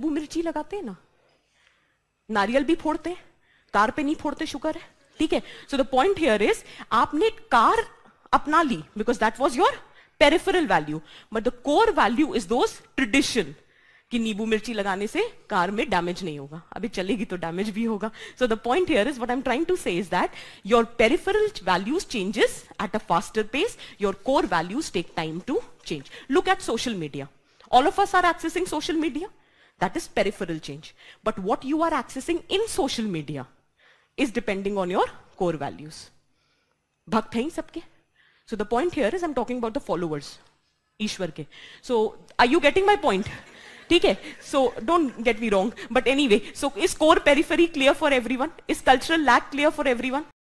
वो मिर्ची लगाते हैं ना नारियल भी फोड़ते हैं कार पे नहीं फोड़ते शुगर है ठीक है so the point here is आपने कार अपना ली because that was your peripheral value but the core value is those tradition कि नींबू मिर्ची लगाने से कार में डैमेज नहीं होगा अभी चलेगी तो डैमेज भी होगा so the point here is what I am trying to say is that your peripheral values changes at a faster pace your core values take time to change look at social media all of us are accessing social media That is peripheral change. But what you are accessing in social media is depending on your core values. Bhakt hain sabke. So the point here is I'm talking about the followers. Ishwar ke. So are you getting my point? ठीक है so don't get me wrong but any way so is core periphery clear for every one is cultural lag clear for every one